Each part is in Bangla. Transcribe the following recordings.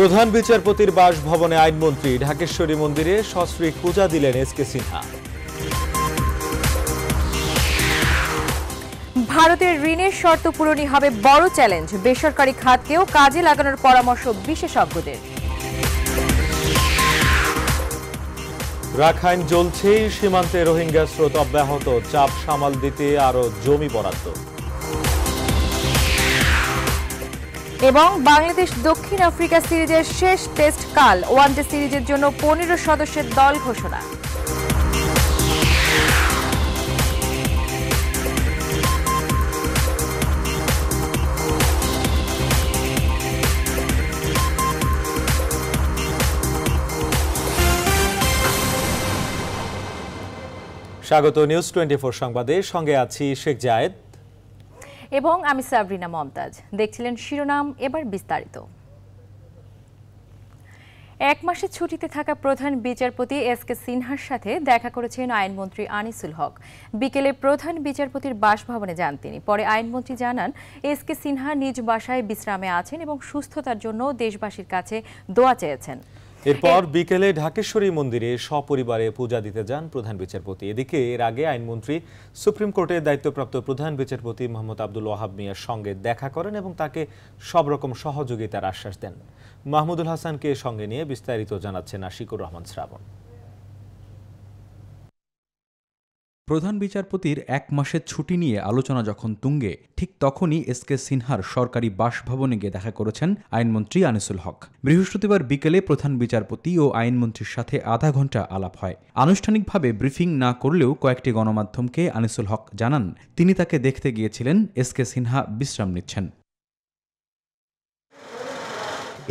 প্রধান বিচারপতির বাসভবনে আইনমন্ত্রী ঢাকেশ্বরী মন্দিরে সশ্রী পূজা দিলেন এস কে সিনহা ভারতের ঋণের শর্ত পূরণই হবে বড় চ্যালেঞ্জ বেসরকারি খাতকেও কাজে লাগানোর পরামর্শ বিশেষজ্ঞদের রাখাইন জ্বলছেই সীমান্তে রোহিঙ্গা স্রোত অব্যাহত চাপ সামাল দিতে আরও জমি বরাদ্দ এবং বাংলাদেশ দক্ষিণ আফ্রিকা সিরিজের শেষ টেস্ট কাল ওয়ানডে সিরিজের জন্য পনেরো সদস্যের দল ঘোষণা স্বাগত নিউজ টোয়েন্টি ফোর সংবাদে সঙ্গে আছি শেখ জায়েদ এবং আমি সাবরিনা মমতাজ দেখছিলেন শিরোনাম এবার বিস্তারিত এক মাসে ছুটিতে থাকা প্রধান বিচারপতি এস কে সিনহার সাথে দেখা করেছেন আইনমন্ত্রী আনিসুল হক বিকেলে প্রধান বিচারপতির বাসভবনে যান তিনি পরে আইনমন্ত্রী জানান এস কে সিনহা নিজ বাসায় বিশ্রামে আছেন এবং সুস্থতার জন্য দেশবাসীর কাছে দোয়া চেয়েছেন এরপর বিকেলে ঢাকেশ্বরী মন্দিরে সপরিবারে পূজা দিতে যান প্রধান বিচারপতি এদিকে এর আগে আইনমন্ত্রী সুপ্রিম কোর্টের দায়িত্বপ্রাপ্ত প্রধান বিচারপতি মোহাম্মদ আব্দুল ওয়াহাব মিয়ার সঙ্গে দেখা করেন এবং তাকে সব রকম সহযোগিতার আশ্বাস দেন মাহমুদুল হাসানকে সঙ্গে নিয়ে বিস্তারিত জানাচ্ছেন আশিকুর রহমান শ্রাবণ প্রধান বিচারপতির এক মাসের ছুটি নিয়ে আলোচনা যখন তুঙ্গে ঠিক তখনই এস কে সিনহার সরকারি বাসভবনে গিয়ে দেখা করেছেন আইনমন্ত্রী আনিসুল হক বৃহস্পতিবার বিকেলে প্রধান বিচারপতি ও আইনমন্ত্রীর সাথে আধা ঘন্টা আলাপ হয় আনুষ্ঠানিকভাবে ব্রিফিং না করলেও কয়েকটি গণমাধ্যমকে আনিসুল হক জানান তিনি তাকে দেখতে গিয়েছিলেন এস কে সিনহা বিশ্রাম নিচ্ছেন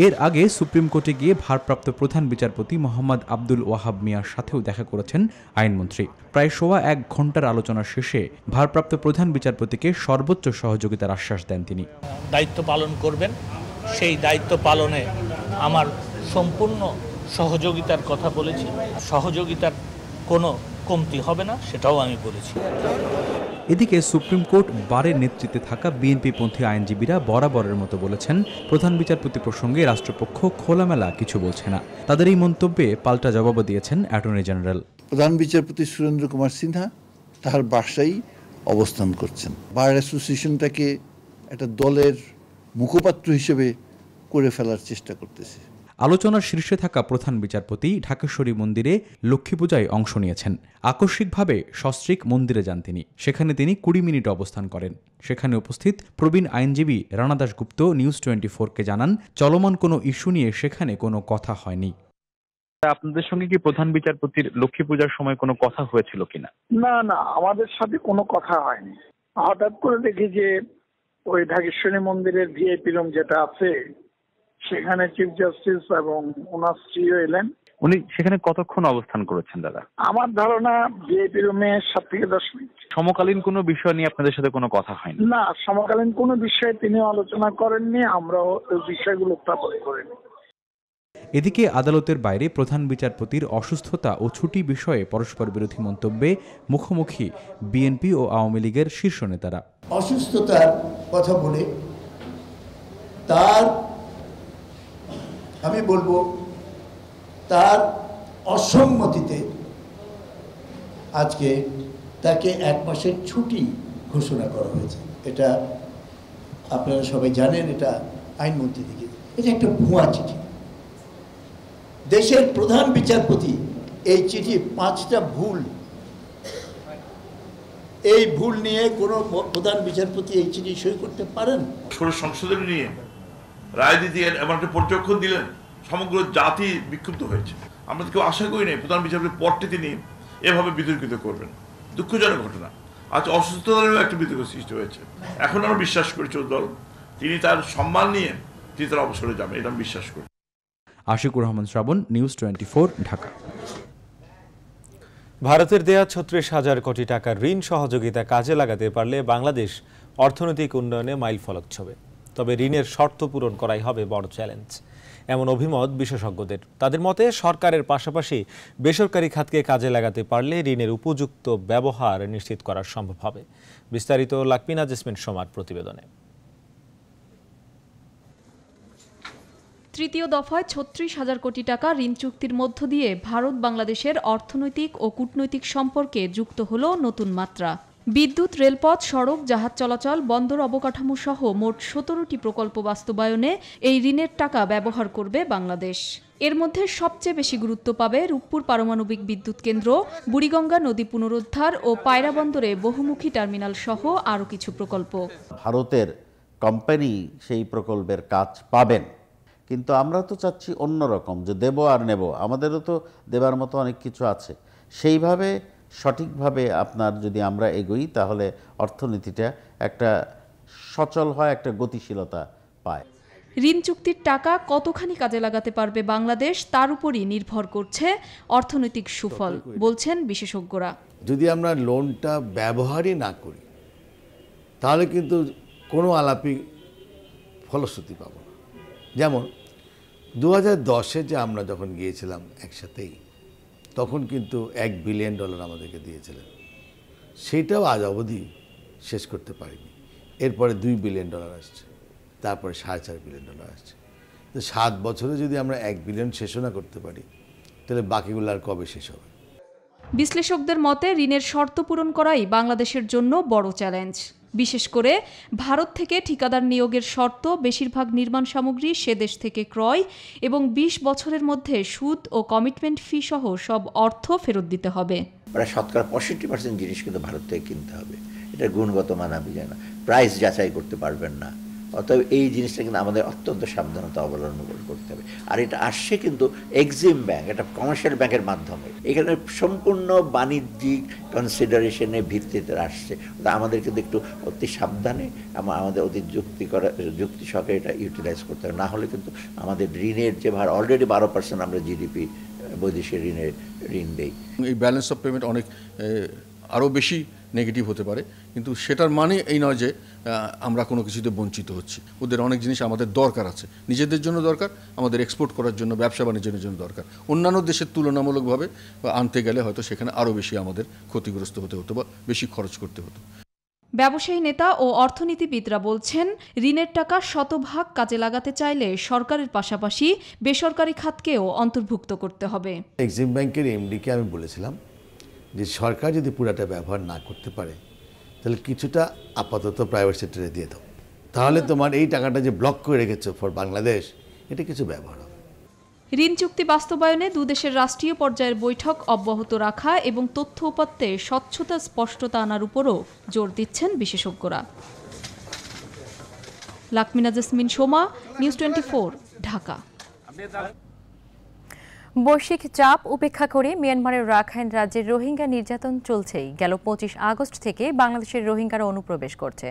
এর আগে সুপ্রিম কোর্টে গিয়ে ভারপ্রাপ্ত প্রধান বিচারপতি মোহাম্মদ আব্দুল ওয়াহাব মিয়ার সাথেও দেখা করেছেন আইনমন্ত্রী প্রায় সোয়া এক ঘন্টার আলোচনা শেষে ভারপ্রাপ্ত প্রধান বিচারপতিকে সর্বোচ্চ সহযোগিতার আশ্বাস দেন তিনি দায়িত্ব পালন করবেন সেই দায়িত্ব পালনে আমার সম্পূর্ণ সহযোগিতার কথা বলেছি সহযোগিতার কোনো কমতি হবে না সেটাও আমি বলেছি এদিকে সুপ্রিম কোর্ট বারের নেতৃত্বে থাকা বিএনপি পন্থী আইনজীবীরা বরাবরের মতো বলেছেন প্রধান বিচারপতি প্রসঙ্গে রাষ্ট্রপক্ষ খোলামেলা কিছু বলছে না তাদের এই মন্তব্যে পাল্টা জবাব দিয়েছেন অ্যাটর্নি জেনারেল প্রধান বিচারপতি সুরেন্দ্র কুমার সিনহা তাহার বাসায় অবস্থান করছেন বার অ্যাসোসিয়েশনটাকে একটা দলের মুখপাত্র হিসেবে করে ফেলার চেষ্টা করতেছে আলোচনার শীর্ষে থাকা প্রধান বিচারপতি ঢাকেশ্বরী মন্দিরে লক্ষ্মী পূজায় অংশ নিয়েছেন আকস্মিকভাবে সস্ত্রিক মন্দিরে যান তিনি সেখানে তিনি কুড়ি মিনিট অবস্থান করেন সেখানে উপস্থিত প্রবীণ আইনজীবী রানা দাসগুপ্ত নিউজ টোয়েন্টি ফোরকে জানান চলমান কোনো ইস্যু নিয়ে সেখানে কোনো কথা হয়নি আপনাদের সঙ্গে কি প্রধান বিচারপতির লক্ষ্মী পূজার সময় কোনো কথা হয়েছিল কিনা না না আমাদের সাথে কোনো কথা হয়নি হঠাৎ করে দেখি যে ওই ঢাকেশ্বরী মন্দিরের ভিআইপি রুম যেটা আছে সেখানে চিফ জাস্টিস এবং ওনার স্ত্রীও এলেন উনি সেখানে কতক্ষণ অবস্থান করেছেন দাদা আমার ধারণা বিএপি রুমে সাত থেকে দশ মিনিট সমকালীন কোনো বিষয় নিয়ে আপনাদের সাথে কোনো কথা হয়নি না সমকালীন কোনো বিষয়ে তিনি আলোচনা করেননি আমরাও ওই বিষয়গুলো উত্থাপন করিনি এদিকে আদালতের বাইরে প্রধান বিচারপতির অসুস্থতা ও ছুটি বিষয়ে পরস্পর বিরোধী মন্তব্যে মুখোমুখি বিএনপি ও আওয়ামী লীগের শীর্ষ নেতারা অসুস্থতার কথা বলে তার আমি বলবো তার অসম্মতিতে আজকে তাকে এক মাসের ছুটি ঘোষণা করা হয়েছে এটা আপনারা সবাই জানেন এটা আইনমন্ত্রী থেকে এটা একটা ভুয়া চিঠি দেশের প্রধান বিচারপতি এই চিঠি পাঁচটা ভুল এই ভুল নিয়ে কোনো প্রধান বিচারপতি এই চিঠি সই করতে পারেন সংশোধন নিয়ে রায় দিয়ে এমন একটা পর্যবেক্ষণ দিলেন সমগ্র জাতি বিক্ষুব্ধ হয়েছে আমরা কেউ আশা করি নাই প্রধান বিচারপতি পরটি তিনি এভাবে বিতর্কিত করবেন দুঃখজনক ঘটনা আজ অসুস্থতারও একটা বিতর্ক সৃষ্টি হয়েছে এখন আমরা বিশ্বাস করি দল তিনি তার সম্মান নিয়ে তিনি তার অবসরে যাবেন এটা আমি বিশ্বাস করি আশিকুর রহমান শ্রাবণ নিউজ টোয়েন্টি ঢাকা ভারতের দেয়া ছত্রিশ হাজার কোটি টাকার ঋণ সহযোগিতা কাজে লাগাতে পারলে বাংলাদেশ অর্থনৈতিক উন্নয়নে মাইল ফলক ছবে তবে ঋণের শর্ত পূরণ করাই হবে বড় চ্যালেঞ্জ এমন অভিমত বিশেষজ্ঞদের তাদের মতে সরকারের পাশাপাশি বেসরকারি খাতকে কাজে লাগাতে পারলে ঋণের উপযুক্ত ব্যবহার নিশ্চিত করা সম্ভব হবে বিস্তারিত লাকমিনা জেসমিন সমার প্রতিবেদনে তৃতীয় দফায় ছত্রিশ হাজার কোটি টাকা ঋণ চুক্তির মধ্য দিয়ে ভারত বাংলাদেশের অর্থনৈতিক ও কূটনৈতিক সম্পর্কে যুক্ত হল নতুন মাত্রা বিদ্যুৎ রেলপথ সড়ক জাহাজ চলাচল বন্দর অবকাঠামো সহ মোট সতেরোটি প্রকল্প বাস্তবায়নে এই ঋণের টাকা ব্যবহার করবে বাংলাদেশ এর মধ্যে সবচেয়ে বেশি গুরুত্ব পাবে রূপপুর পারমাণবিক বিদ্যুৎ কেন্দ্র বুড়িগঙ্গা নদী পুনরুদ্ধার ও পায়রা বন্দরে বহুমুখী টার্মিনাল সহ আরও কিছু প্রকল্প ভারতের কোম্পানি সেই প্রকল্পের কাজ পাবেন কিন্তু আমরা তো চাচ্ছি অন্যরকম যে দেব আর নেব আমাদেরও তো দেবার মতো অনেক কিছু আছে সেইভাবে সঠিকভাবে আপনার যদি আমরা এগোই তাহলে অর্থনীতিটা একটা সচল হয় একটা গতিশীলতা পায় ঋণ চুক্তির টাকা কতখানি কাজে লাগাতে পারবে বাংলাদেশ তার উপরই নির্ভর করছে অর্থনৈতিক সুফল বলছেন বিশেষজ্ঞরা যদি আমরা লোনটা ব্যবহারই না করি তাহলে কিন্তু কোনো আলাপি ফলশ্রুতি পাব না যেমন দু হাজার দশে যে আমরা যখন গিয়েছিলাম একসাথেই তখন কিন্তু এক বিলিয়ন ডলার আমাদেরকে দিয়েছিলেন সেটাও আজ অবধি শেষ করতে পারিনি এরপরে দুই বিলিয়ন ডলার আসছে তারপরে সাড়ে চার বিলিয়ন ডলার আসছে তো সাত বছরে যদি আমরা এক বিলিয়ন শেষও না করতে পারি তাহলে বাকিগুলো আর কবে শেষ হবে বিশ্লেষকদের মতে ঋণের শর্ত পূরণ করাই বাংলাদেশের জন্য বড় চ্যালেঞ্জ বিশেষ করে ভারত থেকে ঠিকাদার নিয়োগের শর্ত বেশিরভাগ নির্মাণ সামগ্রী সে দেশ থেকে ক্রয় এবং ২০ বছরের মধ্যে সুদ ও কমিটমেন্ট ফি সহ সব অর্থ ফেরত দিতে হবে প্রায় শতকরা পঁয়ষট্টি পার্সেন্ট জিনিস কিন্তু ভারত থেকে কিনতে হবে এটা গুণগত মান আপনি জানা প্রাইস যাচাই করতে পারবেন না অতএব এই জিনিসটা কিন্তু আমাদের অত্যন্ত সাবধানতা অবলম্বন করতে হবে আর এটা আসছে কিন্তু এক্সিম ব্যাংক এটা কমার্শিয়াল ব্যাংকের মাধ্যমে এখানে সম্পূর্ণ বাণিজ্যিক কনসিডারেশনের ভিত্তিতে আসছে আমাদের কিন্তু একটু অতি সাবধানে আমাদের অতি যুক্তি করা যুক্তি সহকারে এটা ইউটিলাইজ করতে হবে না হলে কিন্তু আমাদের ঋণের যে ভার অলরেডি বারো পার্সেন্ট আমরা জিডিপি বৈদেশিক ঋণের ঋণ দেই এই ব্যালেন্স অফ পেমেন্ট অনেক আরও বেশি নেগেটিভ হতে পারে কিন্তু সেটার মানে এই নয় যে আমরা কোনো কিছুতে বঞ্চিত হচ্ছি ওদের অনেক জিনিস আমাদের দরকার আছে নিজেদের জন্য দরকার আমাদের এক্সপোর্ট করার জন্য ব্যবসা বাণিজ্যের জন্য দরকার অন্যান্য দেশের তুলনামূলকভাবে আনতে গেলে হয়তো সেখানে আরও বেশি আমাদের ক্ষতিগ্রস্ত হতে হতো বা বেশি খরচ করতে হতো ব্যবসায়ী নেতা ও অর্থনীতিবিদরা বলছেন ঋণের টাকা শতভাগ কাজে লাগাতে চাইলে সরকারের পাশাপাশি বেসরকারি খাতকেও অন্তর্ভুক্ত করতে হবে এক্সিম ব্যাংকের এমডিকে আমি বলেছিলাম যে সরকার যদি পুরাটা ব্যবহার না করতে পারে তাহলে কিছুটা আপাতত প্রাইভেট সেক্টরে দিয়ে দাও তাহলে তোমার এই টাকাটা যে ব্লক করে রেখেছ ফর বাংলাদেশ এটা কিছু ব্যবহার ঋণ চুক্তি বাস্তবায়নে দুদেশের রাষ্ট্রীয় পর্যায়ের বৈঠক অব্যাহত রাখা এবং তথ্য উপাত্তে স্বচ্ছতা স্পষ্টতা আনার উপরও জোর দিচ্ছেন বিশেষজ্ঞরা লাকমিনা জেসমিন সোমা নিউজ টোয়েন্টি ঢাকা বৈশ্বিক চাপ উপেক্ষা করে মিয়ানমারের রাখাইন রাজ্যে রোহিঙ্গা নির্যাতন চলছেই গেল পঁচিশ আগস্ট থেকে বাংলাদেশের রোহিঙ্গারা অনুপ্রবেশ করছে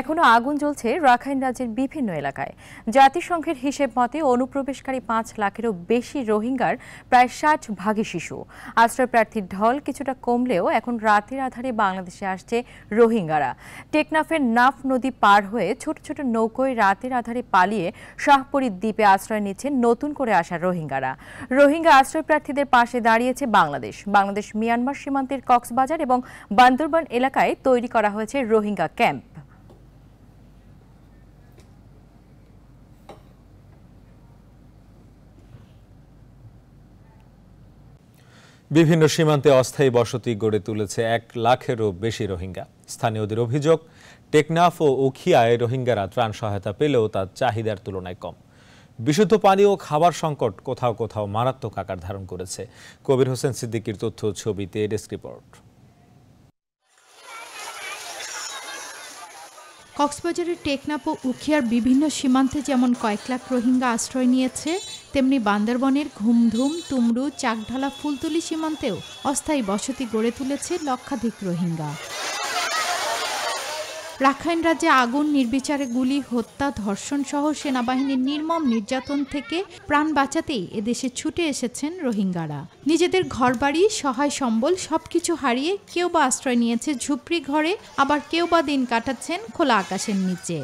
এখনও আগুন জ্বলছে রাখাইন রাজ্যের বিভিন্ন এলাকায় জাতিসংঘের হিসেব মতে অনুপ্রবেশকারী পাঁচ লাখেরও বেশি রোহিঙ্গার প্রায় ষাট ভাগে শিশু আশ্রয়প্রার্থীর ঢল কিছুটা কমলেও এখন রাতের আধারে বাংলাদেশে আসছে রোহিঙ্গারা টেকনাফের নাফ নদী পার হয়ে ছোট ছোট নৌকোয় রাতের আধারে পালিয়ে শাহপুরীর দ্বীপে আশ্রয় নিচ্ছে নতুন করে আসা রোহিঙ্গারা রোহিঙ্গা রোহিঙ্গা আশ্রয় প্রার্থীদের পাশে দাঁড়িয়েছে বাংলাদেশ বাংলাদেশ মিয়ানমার সীমান্তের কক্সবাজার এবং বান্দরবান এলাকায় তৈরি করা হয়েছে রোহিঙ্গা ক্যাম্প বিভিন্ন সীমান্তে অস্থায়ী বসতি গড়ে তুলেছে এক লাখেরও বেশি রোহিঙ্গা স্থানীয়দের অভিযোগ টেকনাফ ও উখিয়ায় রোহিঙ্গারা ত্রাণ সহায়তা পেলেও তার চাহিদার তুলনায় কম বিশুদ্ধ পানি ও খাবার সংকট কোথাও কোথাও মারাত্মক আকার ধারণ করেছে কবির হোসেন সিদ্দিকির তথ্য ছবিতে ডেস্ক রিপোর্ট কক্সবাজারের টেকনাপ ও উখিয়ার বিভিন্ন সীমান্তে যেমন কয়েক লাখ রোহিঙ্গা আশ্রয় নিয়েছে তেমনি বান্দরবনের ঘুমধুম তুমরু চাকঢালা ফুলতলি সীমান্তেও অস্থায়ী বসতি গড়ে তুলেছে লক্ষাধিক রোহিঙ্গা রাখাইন রাজ্যে আগুন নির্বিচারে গুলি হত্যা ধর্ষণ সহ সেনাবাহিনীর নির্মম নির্যাতন থেকে প্রাণ বাঁচাতেই এদেশে ছুটে এসেছেন রোহিঙ্গারা নিজেদের ঘরবাড়ি সহায় সম্বল সবকিছু হারিয়ে কেউ বা আশ্রয় নিয়েছে ঝুপড়ি ঘরে আবার কেউ বা দিন কাটাচ্ছেন খোলা আকাশের নিচে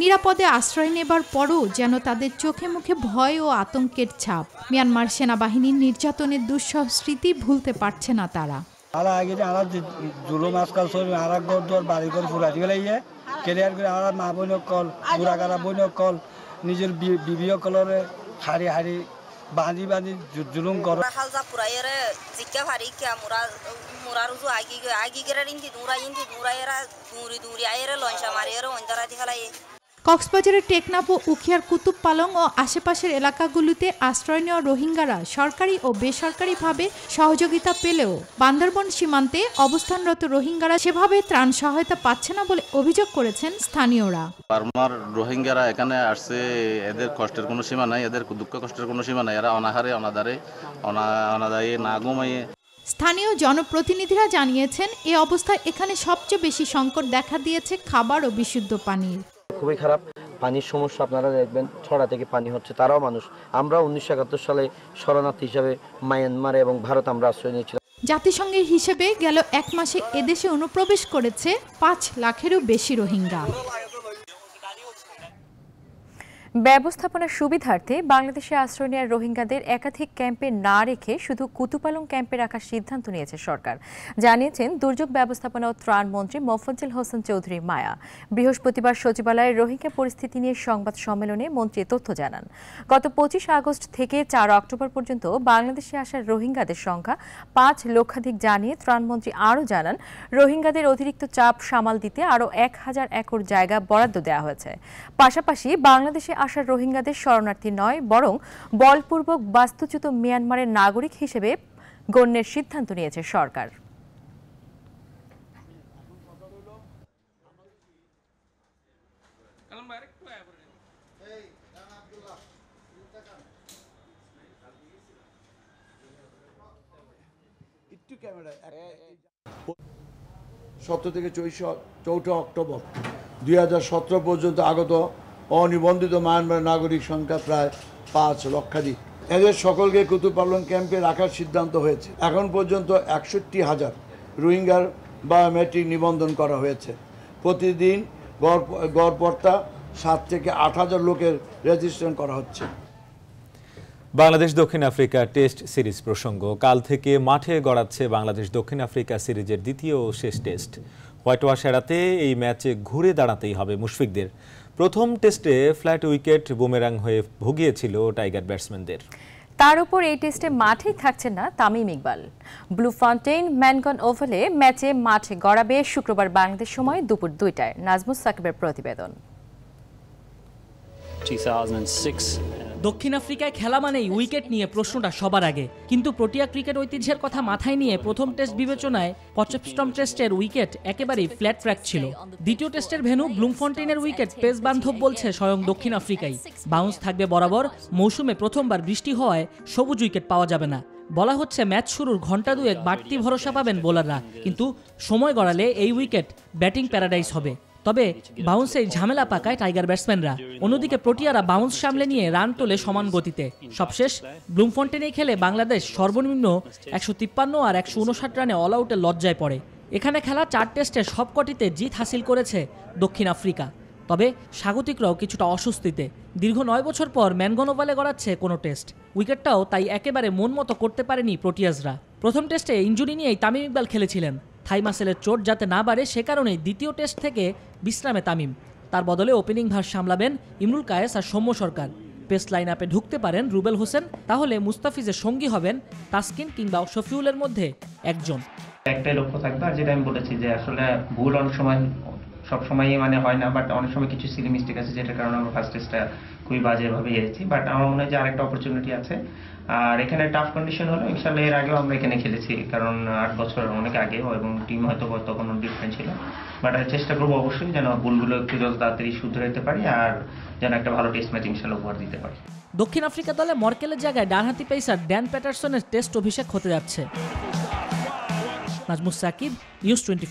নিরাপদে আশ্রয় নেবার পরও যেন তাদের চোখে মুখে ভয় ও আতঙ্কের ছাপ মিয়ানমার সেনাবাহিনীর নির্যাতনের দুঃসহ স্মৃতি ভুলতে পারছে না তারা আলা আগে আলা জুলুম আজকাল চলি আরা ঘর দর বাড়ি ঘর ফুরা দিয়ে লাগিয়ে কেরিয়ার করে আরা মা বোনক কল বুড়া গারা বোনক কল নিজের বিবি কলরে হারি হারি বাঁধি বাঁধি জুলুম কর হালজা পুরাইরে জিকা ভারি কে মুরা মুরা রুজু আগি আগি গেরা ইন্দি দুরা ইন্দি দুরা এরা দুরি দুরি আইরে লঞ্চা মারি এরা অন্তরা দিখালাই কক্সবাজারের টেকনাফ ও উখিয়ার কুতুব পালং ও আশেপাশের এলাকাগুলিতে আশ্রয় নেওয়া রোহিঙ্গারা সরকারি ও বেসরকারিভাবে সহযোগিতা পেলেও বান্দরবন সীমান্তে অবস্থানরত রোহিঙ্গারা সেভাবে ত্রাণ সহায়তা পাচ্ছে না বলে অভিযোগ করেছেন স্থানীয়রা বার্মার রোহিঙ্গারা এখানে আসছে এদের কষ্টের কোনো সীমা নাই এদের দুঃখ কষ্টের কোনো সীমা নাই এরা অনাহারে অনাদারে অনাদায়ে না ঘুমাইয়ে স্থানীয় জনপ্রতিনিধিরা জানিয়েছেন এ অবস্থায় এখানে সবচেয়ে বেশি সংকট দেখা দিয়েছে খাবার ও বিশুদ্ধ পানির খুবই খারাপ পানির সমস্যা আপনারা দেখবেন ছড়া থেকে পানি হচ্ছে তারাও মানুষ আমরা উনিশশো একাত্তর সালে শরণার্থী হিসাবে মায়ানমার এবং ভারত আমরা আশ্রয় নিয়েছিলাম জাতিসংঘের হিসেবে গেল এক মাসে এদেশে অনুপ্রবেশ করেছে পাঁচ লাখেরও বেশি রোহিঙ্গা ব্যবস্থাপনার সুবিধার্থে বাংলাদেশে আশ্রয় নেওয়া রোহিঙ্গাদের একাধিক ক্যাম্পে না রেখে শুধু কুতুপালং ক্যাম্পে রাখার সিদ্ধান্ত নিয়েছে সরকার জানিয়েছেন দুর্যোগ ব্যবস্থাপনা ও ত্রাণ মন্ত্রী মোফজ্জল হোসেন চৌধুরী মায়া বৃহস্পতিবার সচিবালয়ে রোহিঙ্গা পরিস্থিতি নিয়ে সংবাদ সম্মেলনে মন্ত্রী তথ্য জানান গত পঁচিশ আগস্ট থেকে চার অক্টোবর পর্যন্ত বাংলাদেশে আসার রোহিঙ্গাদের সংখ্যা পাঁচ লক্ষাধিক জানিয়ে ত্রাণমন্ত্রী আরও জানান রোহিঙ্গাদের অতিরিক্ত চাপ সামাল দিতে আরও এক হাজার একর জায়গা বরাদ্দ দেওয়া হয়েছে পাশাপাশি বাংলাদেশে আসা রোহিঙ্গাদের শরণার্থী নয় বরং বলপূর্বক বাস্তুচ্যুত মিয়ানমারের নাগরিক হিসেবে গণ্যের সিদ্ধান্ত নিয়েছে সরকার সতেরো থেকে চৌঠা অক্টোবর দুই পর্যন্ত আগত অনিবন্ধিত মায়ানমার নাগরিক সংখ্যা প্রায় পাঁচ লক্ষাধিক এদের সকলকে কুতুপালন ক্যাম্পে রাখার সিদ্ধান্ত হয়েছে এখন পর্যন্ত একষট্টি হাজার রোহিঙ্গার বায়োমেট্রিক নিবন্ধন করা হয়েছে প্রতিদিন গড়পর্তা সাত থেকে আট হাজার লোকের রেজিস্ট্রেশন করা হচ্ছে বাংলাদেশ দক্ষিণ আফ্রিকা টেস্ট সিরিজ প্রসঙ্গ কাল থেকে মাঠে গড়াচ্ছে বাংলাদেশ দক্ষিণ আফ্রিকা সিরিজের দ্বিতীয় ও শেষ টেস্ট হোয়াইট ওয়াশ এড়াতে এই ম্যাচে ঘুরে দাঁড়াতেই হবে মুশফিকদের প্রথম টেস্টে ফ্ল্যাট উইকেট বুমেরাং হয়ে ভুগিয়েছিল টাইগার ব্যাটসম্যানদের তার উপর এই টেস্টে মাঠেই থাকছেন না Tamim Iqbal Bloemfontein Mangaung ওভালে ম্যাচে মাঠে গড়াবে শুক্রবার বাংলাদেশ সময় দুপুর দুইটায় নাজমুস সাকিবের প্রতিবেদন 2006 দক্ষিণ আফ্রিকায় খেলা মানেই উইকেট নিয়ে প্রশ্নটা সবার আগে কিন্তু প্রোটিয়া ক্রিকেট ঐতিহ্যের কথা মাথায় নিয়ে প্রথম টেস্ট বিবেচনায় পচেপস্টম টেস্টের উইকেট একেবারেই ফ্ল্যাট ট্র্যাক ছিল দ্বিতীয় টেস্টের ভেনু ব্লুমফন্টেনের উইকেট পেস বান্ধব বলছে স্বয়ং দক্ষিণ আফ্রিকাই বাউন্স থাকবে বরাবর মৌসুমে প্রথমবার বৃষ্টি হওয়ায় সবুজ উইকেট পাওয়া যাবে না বলা হচ্ছে ম্যাচ শুরুর ঘন্টা দুয়েক বাড়তি ভরসা পাবেন বোলাররা কিন্তু সময় গড়ালে এই উইকেট ব্যাটিং প্যারাডাইস হবে তবে বাউন্সে ঝামেলা পাকায় টাইগার ব্যাটসম্যানরা অন্যদিকে প্রোটিয়ারা বাউন্স সামলে নিয়ে রান তোলে সমান গতিতে সবশেষ ব্লুমফন্টেনে খেলে বাংলাদেশ সর্বনিম্ন একশো তিপ্পান্ন আর একশো উনষাট রানে অল আউটে লজ্জায় পড়ে এখানে খেলা চার টেস্টে সবকটিতে জিত হাসিল করেছে দক্ষিণ আফ্রিকা তবে স্বাগতিকরাও কিছুটা অস্বস্তিতে দীর্ঘ নয় বছর পর ম্যানগন ওভালে গড়াচ্ছে কোনো টেস্ট উইকেটটাও তাই একেবারে মন মতো করতে পারেনি প্রোটিয়াসরা প্রথম টেস্টে ইঞ্জুরি নিয়েই তামিম ইকবাল খেলেছিলেন থাইমাসেলের চোট যাতে না বাড়ে সে কারণেই দ্বিতীয় টেস্ট থেকে বিশ্রামে তামিম তার বদলে ওপেনিং ভার সামলাবেন ইমরুল কায়েস আর সৌম্য সরকার পেস্ট লাইন আপে ঢুকতে পারেন রুবেল হোসেন তাহলে মুস্তাফিজের সঙ্গী হবেন তাসকিন কিংবা শফিউলের মধ্যে একজন একটাই লক্ষ্য থাকবে আর যেটা আমি বলেছি যে আসলে ভুল অনেক সময় সবসময়ই মানে হয় না বাট অনেক সময় কিছু সিলি মিস্টেক আছে যেটার কারণে আমরা ফার্স্ট টেস্টটা খুবই বাজেভাবে হেরেছি বাট আমার মনে হয় যে আরেকটা অপরচুনিটি আছে আর এখানে টাফ কন্ডিশন হলো ইনশাল্লাহ এর আগেও আমরা এখানে খেলেছি কারণ আট বছর অনেক আগে এবং টিম হয়তো তখন ডিফারেন্ট ছিল বাট চেষ্টা করবো অবশ্যই যেন ভুলগুলো একটু যত তাড়াতাড়ি শুধরাইতে পারি আর যেন একটা ভালো টেস্ট ম্যাচ ইনশাল্লাহ উপহার দিতে পারি দক্ষিণ আফ্রিকা দলে মর্কেলের জায়গায় ডানহাতি পেসার ড্যান প্যাটারসনের টেস্ট অভিষেক হতে যাচ্ছে নাজমুস সাকিব নিউজ টোয়েন্টি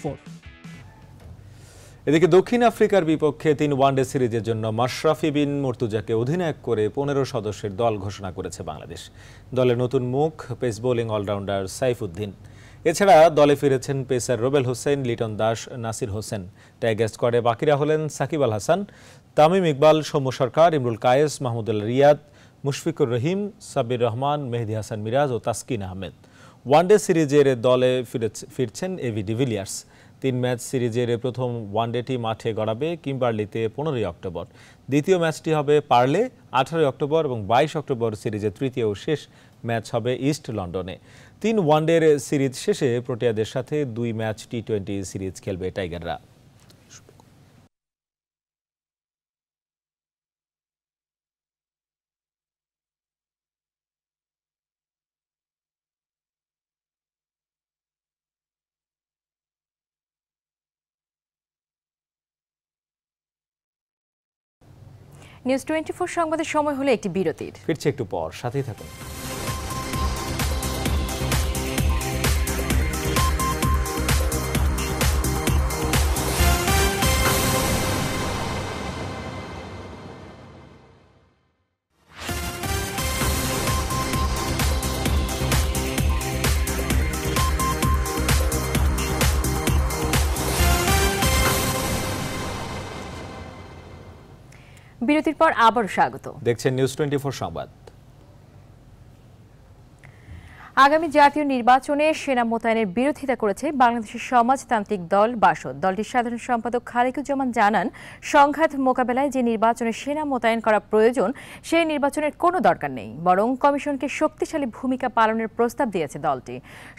এদিকে দক্ষিণ আফ্রিকার বিপক্ষে তিন ওয়ানডে সিরিজের জন্য মাশরাফি বিন মর্তুজাকে অধিনায়ক করে পনেরো সদস্যের দল ঘোষণা করেছে বাংলাদেশ দলে নতুন মুখ পেস বোলিং অলরাউন্ডার উদ্দিন এছাড়া দলে ফিরেছেন পেসার রোবেল হোসেন লিটন দাস নাসির হোসেন টাইগার স্কোয়াডে বাকিরা হলেন সাকিব আল হাসান তামিম ইকবাল সৌম্য সরকার ইমরুল কায়েস মাহমুদুল রিয়াদ মুশফিকুর রহিম সাবির রহমান মেহেদি হাসান মিরাজ ও তাসকিন আহমেদ ওয়ানডে সিরিজের দলে ফিরছেন এভি ডিভিলিয়ার্স তিন ম্যাচ সিরিজের প্রথম ওয়ানডেটি মাঠে গড়াবে কিম্বার্লিতে পনেরোই অক্টোবর দ্বিতীয় ম্যাচটি হবে পার্লে আঠারোই অক্টোবর এবং বাইশ অক্টোবর সিরিজের তৃতীয় ও শেষ ম্যাচ হবে ইস্ট লন্ডনে তিন ওয়ানডের সিরিজ শেষে প্রোটিয়াদের সাথে দুই ম্যাচ টি টোয়েন্টি সিরিজ খেলবে টাইগাররা নিউজ টোয়েন্টি ফোর সংবাদের সময় হলে একটি বিরতির ফিরছে একটু পর সাথেই থাকুন বিরতির পর আবার স্বাগত দেখছেন নিউজ টোয়েন্টি সংবাদ আগামী জাতীয় নির্বাচনে সেনা মোতায়েনের বিরোধিতা করেছে বাংলাদেশের সমাজতান্ত্রিক দল বাসদ দলটির সাধারণ সম্পাদক খালেকুজ্জামান জানান সংঘাত মোকাবেলায় যে নির্বাচনে সেনা মোতায়েন করা প্রয়োজন সেই নির্বাচনের কোনো দরকার নেই বরং কমিশনকে শক্তিশালী ভূমিকা পালনের প্রস্তাব দিয়েছে দলটি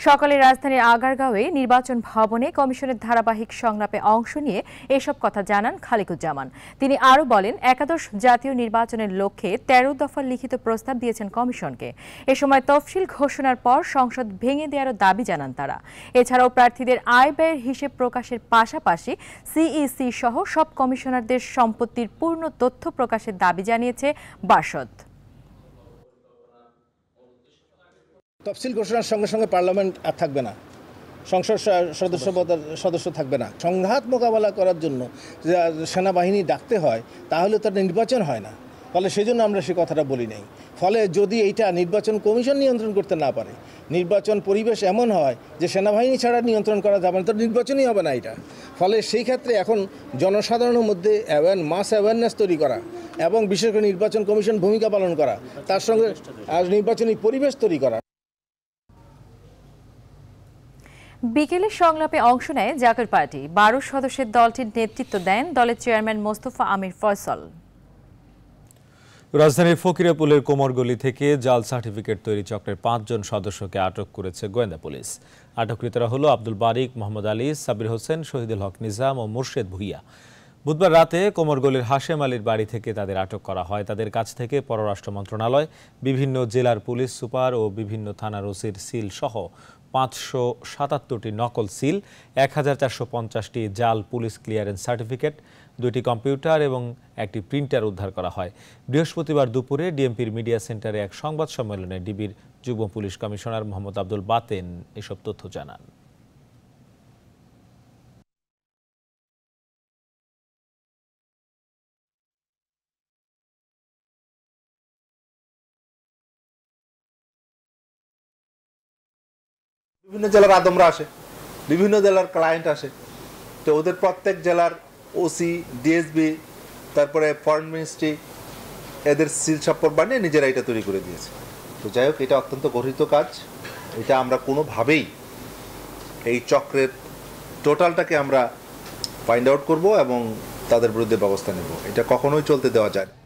সকালে রাজধানীর আগারগাঁওয়ে নির্বাচন ভবনে কমিশনের ধারাবাহিক সংলাপে অংশ নিয়ে এসব কথা জানান খালেকুজ্জামান তিনি আরও বলেন একাদশ জাতীয় নির্বাচনের লক্ষ্যে তেরো দফার লিখিত প্রস্তাব দিয়েছেন কমিশনকে এ সময় তফসিল ঘোষণার পর সংসদ ভেঙে দেওয়ার দাবি জানান তারা এছাড়াও প্রার্থীদের আয় ব্যয়ের হিসেব প্রকাশের পাশাপাশি সিইসি e সহ সব কমিশনারদের সম্পত্তির পূর্ণ তথ্য প্রকাশের দাবি জানিয়েছে বাসদ তফসিল ঘোষণার সঙ্গে সঙ্গে পার্লামেন্ট আর থাকবে না সংসদ সদস্য সদস্য থাকবে না সংঘাত মোকাবেলা করার জন্য সেনাবাহিনী ডাকতে হয় তাহলে তার নির্বাচন হয় না ফলে সেই জন্য আমরা সে কথাটা বলি নাই ফলে যদি এইটা নির্বাচন কমিশন নিয়ন্ত্রণ করতে না পারে নির্বাচন পরিবেশ এমন হয় যে সেনাবাহিনী ছাড়া নিয়ন্ত্রণ করা যাবে না তো নির্বাচনই হবে না এটা ফলে সেই ক্ষেত্রে এখন জনসাধারণের মধ্যে অ্যাওয়ার মাস অ্যাওয়ারনেস তৈরি করা এবং বিশেষ করে নির্বাচন কমিশন ভূমিকা পালন করা তার সঙ্গে নির্বাচনী পরিবেশ তৈরি করা বিকেলে সংলাপে অংশ নেয় জাতীয় পার্টি বারো সদস্যের দলটির নেতৃত্ব দেন দলের চেয়ারম্যান মোস্তফা আমির ফয়সল রাজধানীর ফকিরাপুলের কোমরগলি থেকে জাল সার্টিফিকেট তৈরি চক্রের পাঁচজন সদস্যকে আটক করেছে গোয়েন্দা পুলিশ আটককৃতরা হল আব্দুল বারিক মোহাম্মদ আলী সাবির হোসেন শহীদুল হক নিজাম ও মুর্শেদ ভুইয়া বুধবার রাতে কোমরগলির হাশেম আলীর বাড়ি থেকে তাদের আটক করা হয় তাদের কাছ থেকে পররাষ্ট্র মন্ত্রণালয় বিভিন্ন জেলার পুলিশ সুপার ও বিভিন্ন থানার ওসির সিল সহ পাঁচশো সাতাত্তরটি নকল সিল এক হাজার চারশো পঞ্চাশটি জাল পুলিশ ক্লিয়ারেন্স সার্টিফিকেট দুটি কম্পিউটার এবং একটি প্রিন্টার উদ্ধার করা হয় বৃহস্পতিবার দুপুরে ডিএমপির মিডিয়া সেন্টারে এক সংবাদ সম্মেলনে ডিবির যুব পুলিশ কমিশনার মোহাম্মদ আব্দুল বাতেন এসব তথ্য জানান বিভিন্ন জেলার আদমরা আসে বিভিন্ন জেলার ক্লায়েন্ট আসে তো ওদের প্রত্যেক জেলার ওসি ডিএসবি তারপরে ফরেন মিনিস্ট্রি এদের সিল ছাপ্পর বানিয়ে নিজেরা এটা তৈরি করে দিয়েছে তো যাই হোক এটা অত্যন্ত গর্হিত কাজ এটা আমরা কোনোভাবেই এই চক্রের টোটালটাকে আমরা ফাইন্ড আউট করব এবং তাদের বিরুদ্ধে ব্যবস্থা নেব এটা কখনোই চলতে দেওয়া যায় না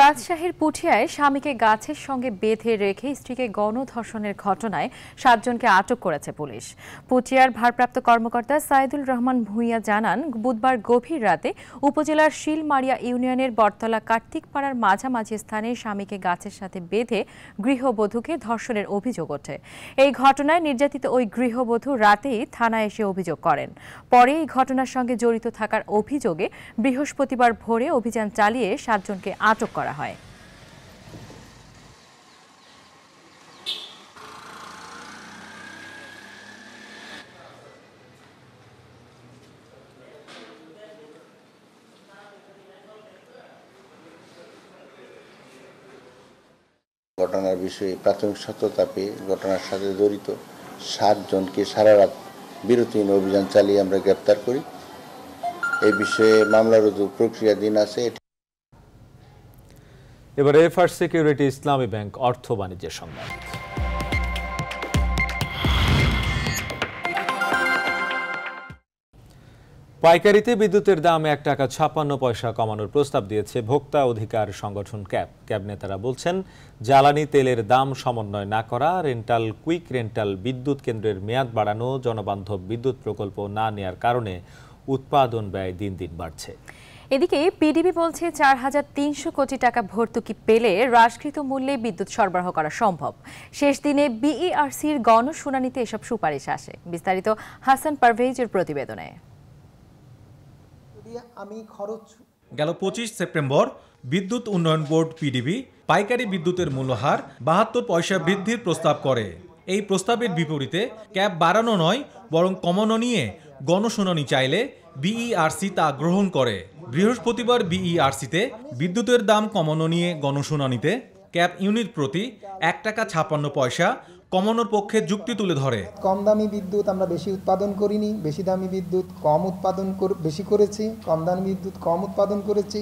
রাজশাহীর পুঠিয়ায় স্বামীকে গাছের সঙ্গে বেঁধে রেখে স্ত্রীকে গণধর্ষণের ঘটনায় সাতজনকে আটক করেছে পুলিশ পুঠিয়ার ভারপ্রাপ্ত কর্মকর্তা সাইদুল রহমান ভূঁইয়া জানান বুধবার গভীর রাতে উপজেলার শিলমারিয়া ইউনিয়নের বটতলা কার্তিকপাড়ার মাঝামাঝি স্থানে স্বামীকে গাছের সাথে বেঁধে গৃহবধূকে ধর্ষণের অভিযোগ ওঠে এই ঘটনায় নির্যাতিত ওই গৃহবধূ রাতেই থানায় এসে অভিযোগ করেন পরে এই ঘটনার সঙ্গে জড়িত থাকার অভিযোগে বৃহস্পতিবার ভোরে অভিযান চালিয়ে সাতজনকে আটক করা হয় ঘটনার বিষয়ে প্রাথমিক সত্যতা পেয়ে ঘটনার সাথে জড়িত সাতজনকে সারা রাত বিরতিহীন অভিযান চালিয়ে আমরা গ্রেপ্তার করি এই বিষয়ে মামলা রুজু দিন আছে এবার এফআর সিকিউরিটি ইসলামী ব্যাংক অর্থ বাণিজ্যের সংবাদ পাইকারিতে বিদ্যুতের দাম এক টাকা ছাপ্পান্ন পয়সা কমানোর প্রস্তাব দিয়েছে ভোক্তা অধিকার সংগঠন ক্যাব ক্যাব নেতারা বলছেন জ্বালানি তেলের দাম সমন্বয় না করা রেন্টাল কুইক রেন্টাল বিদ্যুৎ কেন্দ্রের মেয়াদ বাড়ানো জনবান্ধব বিদ্যুৎ প্রকল্প না নেয়ার কারণে উৎপাদন ব্যয় দিন দিন বাড়ছে এদিকে পিডিবি বলছে চার হাজার তিনশো কোটি টাকা ভর্তুকি পেলে হ্রাসকৃত মূল্যে বিদ্যুৎ সরবরাহ করা সম্ভব শেষ দিনে বিইআরসির গণশুনানিতে এসব সুপারিশ আসে বিস্তারিত হাসান পারভেজের প্রতিবেদনে আমি খরচ গেল পঁচিশ সেপ্টেম্বর বিদ্যুৎ উন্নয়ন বোর্ড পিডিবি পাইকারি বিদ্যুতের মূল্যহার বাহাত্তর পয়সা বৃদ্ধির প্রস্তাব করে এই প্রস্তাবের বিপরীতে ক্যাব বাড়ানো নয় বরং কমানো নিয়ে গণশুনানি চাইলে বিইআরসি e তা গ্রহণ করে বৃহস্পতিবার বিইআরসিতে e বিদ্যুতের দাম কমানো নিয়ে গণশুনানিতে ক্যাপ ইউনিট প্রতি এক টাকা ছাপান্ন পয়সা কমানোর পক্ষে যুক্তি তুলে ধরে কম দামি বিদ্যুৎ আমরা বেশি উৎপাদন করিনি বেশি দামি বিদ্যুৎ কম উৎপাদন বেশি করেছি কম দামি বিদ্যুৎ কম উৎপাদন করেছি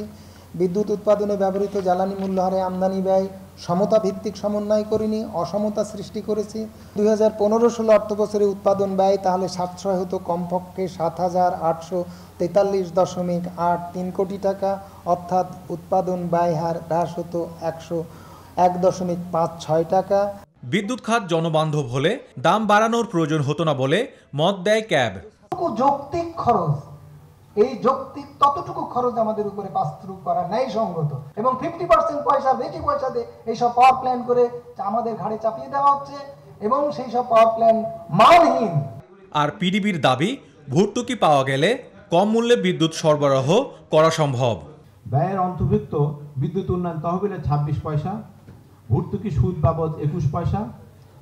বিদ্যুৎ উৎপাদনে ব্যবহৃত জ্বালানি মূল্য হারে আমদানি ব্যয় সমতা ভিত্তিক সমন্বয় করিনি অসমতা সৃষ্টি করেছি দুই হাজার পনেরো ষোলো অর্থবছরে উৎপাদন ব্যয় তাহলে সাতশয় হতো কমপক্ষে সাত হাজার আটশো তেতাল্লিশ দশমিক আট তিন কোটি টাকা অর্থাৎ উৎপাদন ব্যয় হার হ্রাস হতো একশো এক দশমিক পাঁচ ছয় টাকা বিদ্যুৎ খাত জনবান্ধব হলে দাম বাড়ানোর প্রয়োজন হতো না বলে মত দেয় ক্যাব যৌক্তিক খরচ এই যুক্তি ততটুকু খরচ আমাদের উপরে বাস্তু করা ন্যায় সঙ্গত এবং ফিফটি পার্সেন্ট পয়সা বেশি পয়সা দিয়ে এইসব পাওয়ার প্ল্যান করে আমাদের ঘাড়ে চাপিয়ে দেওয়া হচ্ছে এবং সেই সব পাওয়ার প্ল্যান মানহীন আর পিডিবির দাবি ভর্তুকি পাওয়া গেলে কম মূল্যে বিদ্যুৎ সরবরাহ করা সম্ভব ব্যয়ের অন্তর্ভুক্ত বিদ্যুৎ উন্নয়ন তহবিলে ছাব্বিশ পয়সা ভর্তুকি সুদ বাবদ একুশ পয়সা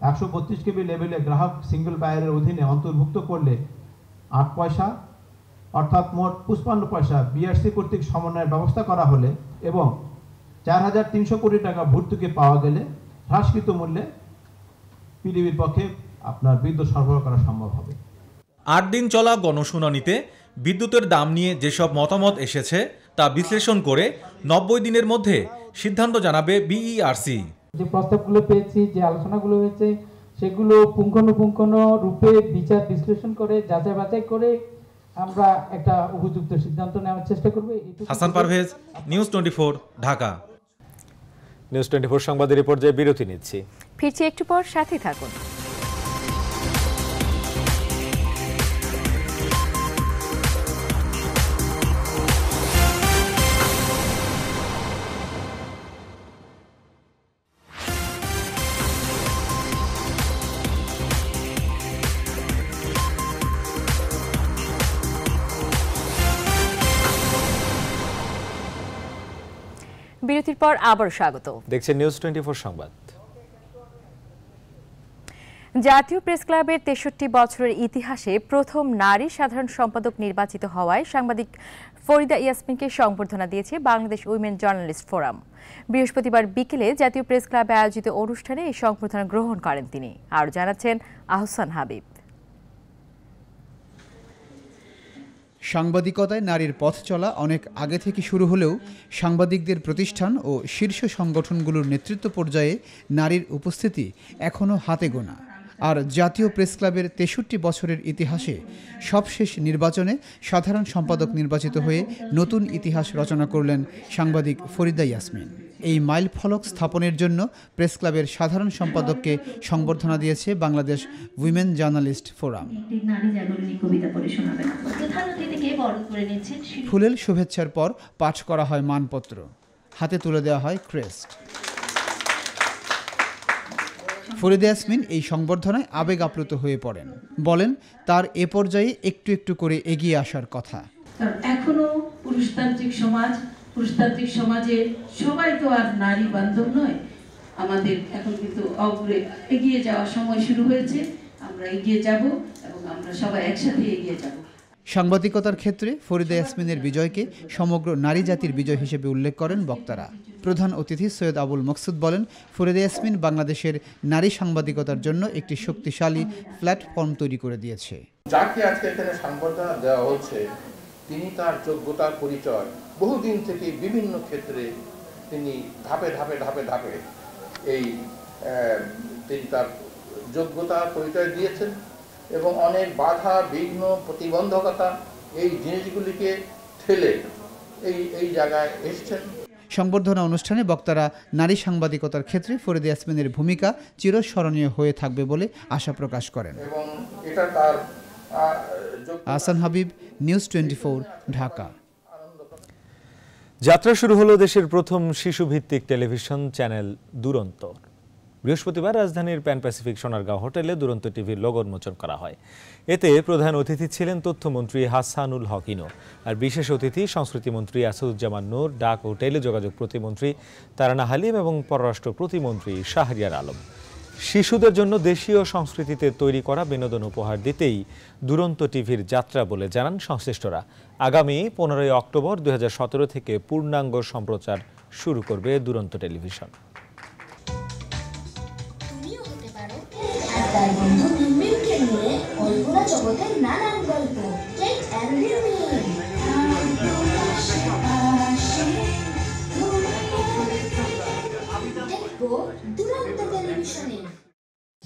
একশো বত্রিশ কেবি লেভেলে গ্রাহক সিঙ্গল ব্যয়ের অধীনে অন্তর্ভুক্ত করলে আট পয়সা অর্থাৎ মোট পুষ্পান্ন পয়সা বিআরসি কর্তৃক সমন্বয়ের ব্যবস্থা করা হলে এবং চার হাজার তিনশো কোটি টাকা ভর্তুকি পাওয়া গেলে হ্রাসকৃত মূল্যে পিডিবির পক্ষে আপনার বিদ্যুৎ সরবরাহ করা সম্ভব হবে আট দিন চলা গণশুনানিতে বিদ্যুতের দাম নিয়ে যেসব মতামত এসেছে তা বিশ্লেষণ করে নব্বই দিনের মধ্যে সিদ্ধান্ত জানাবে বিইআরসি e যে প্রস্তাবগুলো পেয়েছি যে আলোচনাগুলো হয়েছে সেগুলো পুঙ্খানুপুঙ্খানু রূপে বিচার বিশ্লেষণ করে যাচাই বাছাই করে আমরা একটা উপযুক্ত সিদ্ধান্ত নেওয়ার চেষ্টা করব Hasan Parvez news twenty Dhaka news twenty four সংবাদের এই পর্যায়ে বিরতি নিচ্ছি ফিরছি একটু পর সাথে থাকুন বিরতির পর আবার স্বাগত দেখছেন নিউজ টোয়েন্টি সংবাদ জাতীয় প্রেস ক্লাবের তেষট্টি বছরের ইতিহাসে প্রথম নারী সাধারণ সম্পাদক নির্বাচিত হওয়ায় সাংবাদিক ফরিদা ইয়াসমিনকে সংবর্ধনা দিয়েছে বাংলাদেশ উইমেন জার্নালিস্ট ফোরাম বৃহস্পতিবার বিকেলে জাতীয় প্রেস ক্লাবে আয়োজিত অনুষ্ঠানে এই সংবর্ধনা গ্রহণ করেন তিনি আর জানাচ্ছেন আহসান হাবিব সাংবাদিকতায় নারীর পথ চলা অনেক আগে থেকে শুরু হলেও সাংবাদিকদের প্রতিষ্ঠান ও শীর্ষ সংগঠনগুলোর নেতৃত্ব পর্যায়ে নারীর উপস্থিতি এখনও হাতে গোনা আর জাতীয় প্রেস ক্লাবের তেষট্টি বছরের ইতিহাসে সবশেষ নির্বাচনে সাধারণ সম্পাদক নির্বাচিত হয়ে নতুন ইতিহাস রচনা করলেন সাংবাদিক ফরিদা ইয়াসমিন এই মাইল ফলক স্থাপনের জন্য প্রেস ক্লাবের সাধারণ সম্পাদককে সংবর্ধনা দিয়েছে বাংলাদেশ উইমেন জার্নালিস্ট ফোরাম ফুলেল শুভেচ্ছার পর পাঠ করা হয় মানপত্র হাতে তুলে দেওয়া হয় ক্রেস্ট ফরিদে ইয়াসমিন এই সংবর্ধনায় আবেগ আপ্লুত হয়ে পড়েন বলেন তার এ পর্যায়ে একটু একটু করে এগিয়ে আসার কথা এখনো পুরুষতান্ত্রিক সমাজ পুরুষতান্ত্রিক সমাজে সবাই তো আর নারী বান্ধব নয় আমাদের এখন কিন্তু অগ্রে এগিয়ে যাওয়ার সময় শুরু হয়েছে আমরা এগিয়ে যাব এবং আমরা সবাই একসাথে এগিয়ে যাব সাংবাদিকতার ক্ষেত্রে ফরিদা ইয়াসমিনের বিজয়কে সমগ্র নারী জাতির বিজয় হিসেবে উল্লেখ করেন বক্তারা প্রধান অতিথি সৈয়দ আবুল মকসুদ বলেন ফরিদে ইয়াসমিন বাংলাদেশের নারী সাংবাদিকতার জন্য একটি শক্তিশালী প্ল্যাটফর্ম তৈরি করে দিয়েছে যাকে আজকে এখানে সংবর্ধনা দেওয়া হচ্ছে তিনি তার যোগ্যতার পরিচয় বহুদিন থেকে বিভিন্ন ক্ষেত্রে তিনি ধাপে ধাপে ধাপে ধাপে এই তিনি তার যোগ্যতা পরিচয় দিয়েছেন এবং অনেক বাধা বিঘ্ন প্রতিবন্ধকতা এই জিনিসগুলিকে ঠেলে এই এই জায়গায় এসছেন সংবর্ধনা অনুষ্ঠানে বক্তারা নারী সাংবাদিকতার ক্ষেত্রে ফরিদ ইয়াসমিনের ভূমিকা চিরস্মরণীয় হয়ে থাকবে বলে আশা প্রকাশ করেন আসান হাবিব নিউজ টোয়েন্টি ঢাকা যাত্রা শুরু হলো দেশের প্রথম শিশুভিত্তিক টেলিভিশন চ্যানেল দুরন্ত বৃহস্পতিবার রাজধানীর প্যান প্যাসিফিক সোনারগাঁও হোটেলে দুরন্ত টিভির লোগো উন্মোচন করা হয় এতে প্রধান অতিথি ছিলেন তথ্যমন্ত্রী হাসানুল হকিনো আর বিশেষ অতিথি সংস্কৃতিমন্ত্রী আসাদুজ্জামান নূর ডাক ও টেলিযোগাযোগ প্রতিমন্ত্রী তারানা হালিম এবং পররাষ্ট্র প্রতিমন্ত্রী শাহরিয়ার আলম শিশুদের জন্য দেশীয় সংস্কৃতিতে তৈরি করা বিনোদন উপহার দিতেই দুরন্ত টিভির যাত্রা বলে জানান সংশ্লিষ্টরা আগামী পনেরোই অক্টোবর দু থেকে পূর্ণাঙ্গ সম্প্রচার শুরু করবে দুরন্ত টেলিভিশন তার বন্ধু বিমবিমকে নিয়ে কল্পনা জগতের নানান গল্প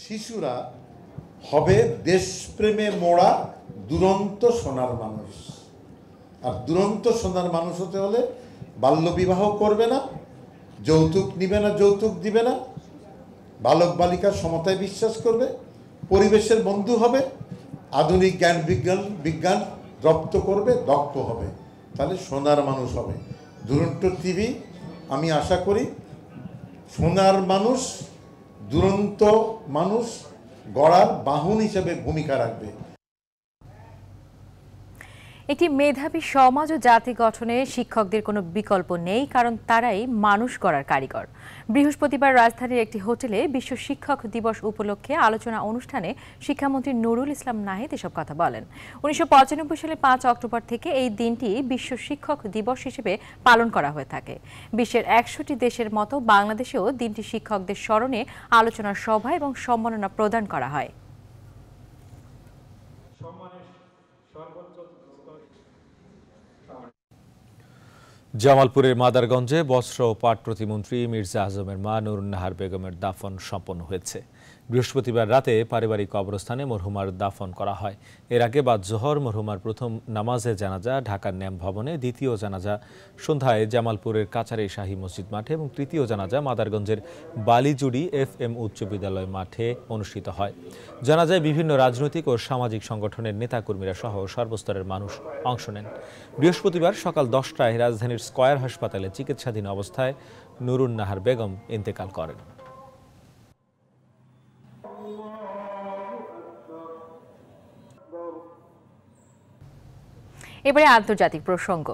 শিশুরা হবে দেশপ্রেমে মোড়া দুরন্ত সোনার মানুষ আর দুরন্ত সোনার মানুষ হতে হলে বাল্যবিবাহ করবে না যৌতুক নিবে না যৌতুক দিবে না বালক বালিকা সমতায় বিশ্বাস করবে পরিবেশের বন্ধু হবে আধুনিক জ্ঞান বিজ্ঞান বিজ্ঞান রপ্ত করবে দক্ষ হবে তাহলে সোনার মানুষ হবে দুরন্ত টিভি আমি আশা করি সোনার মানুষ দুরন্ত মানুষ গড়ার বাহন হিসেবে ভূমিকা রাখবে একটি মেধাবী সমাজ ও জাতি গঠনে শিক্ষকদের কোনো বিকল্প নেই কারণ তারাই মানুষ গড়ার কারিগর বৃহস্পতিবার রাজধানীর একটি হোটেলে বিশ্ব শিক্ষক দিবস উপলক্ষে আলোচনা অনুষ্ঠানে শিক্ষামন্ত্রী নুরুল ইসলাম নাহিদ এসব কথা বলেন উনিশশো সালে পাঁচ অক্টোবর থেকে এই দিনটি বিশ্ব শিক্ষক দিবস হিসেবে পালন করা হয়ে থাকে বিশ্বের একশোটি দেশের মতো বাংলাদেশেও দিনটি শিক্ষকদের স্মরণে আলোচনা সভা এবং সম্মাননা প্রদান করা হয় জামালপুরের মাদারগঞ্জে বস্ত্র ও পাট প্রতিমন্ত্রী মির্জা আজমের মা নুরুন্নাহার বেগমের দাফন সম্পন্ন হয়েছে বৃহস্পতিবার রাতে পারিবারিক কবরস্থানে মরহুমার দাফন করা হয় এর আগে বাদ জোহর মরহুমার প্রথম নামাজে জানাজা ঢাকার ন্যাম ভবনে দ্বিতীয় জানাজা সন্ধ্যায় জামালপুরের কাছারি শাহী মসজিদ মাঠে এবং তৃতীয় জানাজা মাদারগঞ্জের বালিজুড়ি এফ এম উচ্চ বিদ্যালয় মাঠে অনুষ্ঠিত হয় জানাজায় বিভিন্ন রাজনৈতিক ও সামাজিক সংগঠনের নেতাকর্মীরা সহ সর্বস্তরের মানুষ অংশ নেন বৃহস্পতিবার সকাল দশটায় রাজধানীর স্কয়ার হাসপাতালে চিকিৎসাধীন অবস্থায় নুরুন নাহার বেগম ইন্তেকাল করেন এবারে আন্তর্জাতিক প্রসঙ্গ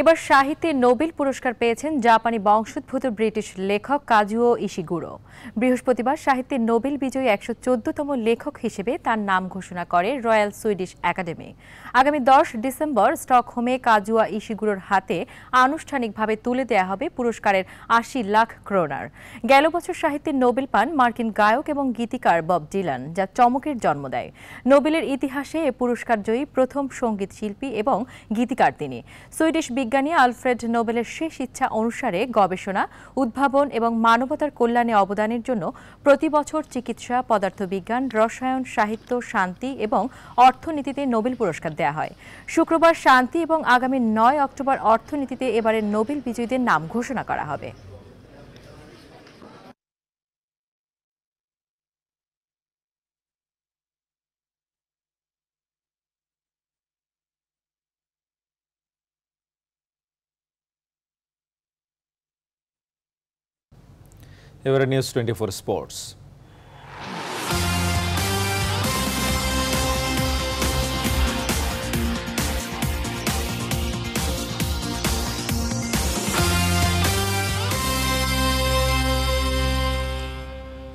এবার সাহিত্যে নোবেল পুরস্কার পেয়েছেন জাপানি বংশোদ্ভূত ব্রিটিশ লেখক কাজুও ইশিগুরো বৃহস্পতিবার সাহিত্যে নোবেল বিজয়ী একশো তম লেখক হিসেবে তার নাম ঘোষণা করে রয়্যাল সুইডিশ একাডেমি আগামী দশ ডিসেম্বর স্টকহোমে কাজুয়া ইশিগুরোর হাতে আনুষ্ঠানিকভাবে তুলে দেয়া হবে পুরস্কারের আশি লাখ ক্রোনার গেল বছর সাহিত্যে নোবেল পান মার্কিন গায়ক এবং গীতিকার বব ডিলান যা চমকের জন্ম দেয় নোবেলের ইতিহাসে এ পুরস্কার জয়ী প্রথম সঙ্গীত শিল্পী এবং গীতিকার তিনি সুইডিশ বিজ্ঞানী আলফ্রেড নোবেলের শেষ ইচ্ছা অনুসারে গবেষণা উদ্ভাবন এবং মানবতার কল্যাণে অবদানের জন্য প্রতি বছর চিকিৎসা পদার্থবিজ্ঞান রসায়ন সাহিত্য শান্তি এবং অর্থনীতিতে নোবেল পুরস্কার দেওয়া হয় শুক্রবার শান্তি এবং আগামী নয় অক্টোবর অর্থনীতিতে এবারের নোবেল বিজয়ীদের নাম ঘোষণা করা হবে এবারে নিউজ টোয়েন্টি ফোর স্পোর্টস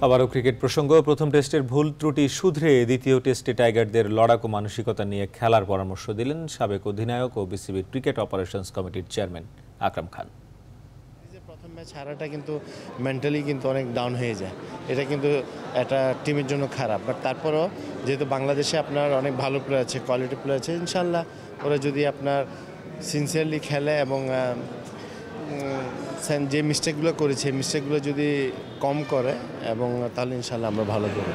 আবারও ক্রিকেট প্রসঙ্গ প্রথম টেস্টের ভুল ত্রুটি শুধরে দ্বিতীয় টেস্টে টাইগারদের লড়াকু মানসিকতা নিয়ে খেলার পরামর্শ দিলেন সাবেক অধিনায়ক ও বিসিবির ক্রিকেট অপারেশনস কমিটির চেয়ারম্যান আকরাম খান ম্যাচ হারাটা কিন্তু মেন্টালি কিন্তু অনেক ডাউন হয়ে যায় এটা কিন্তু একটা টিমের জন্য খারাপ বাট তারপরও যেহেতু বাংলাদেশে আপনার অনেক ভালো প্লেয়ার আছে কোয়ালিটি প্লেয়ার আছে ইনশাল্লাহ ওরা যদি আপনার সিনসিয়ারলি খেলে এবং যে মিস্টেকগুলো করেছে মিস্টেকগুলো যদি কম করে এবং তাহলে ইনশাল্লাহ আমরা ভালো করব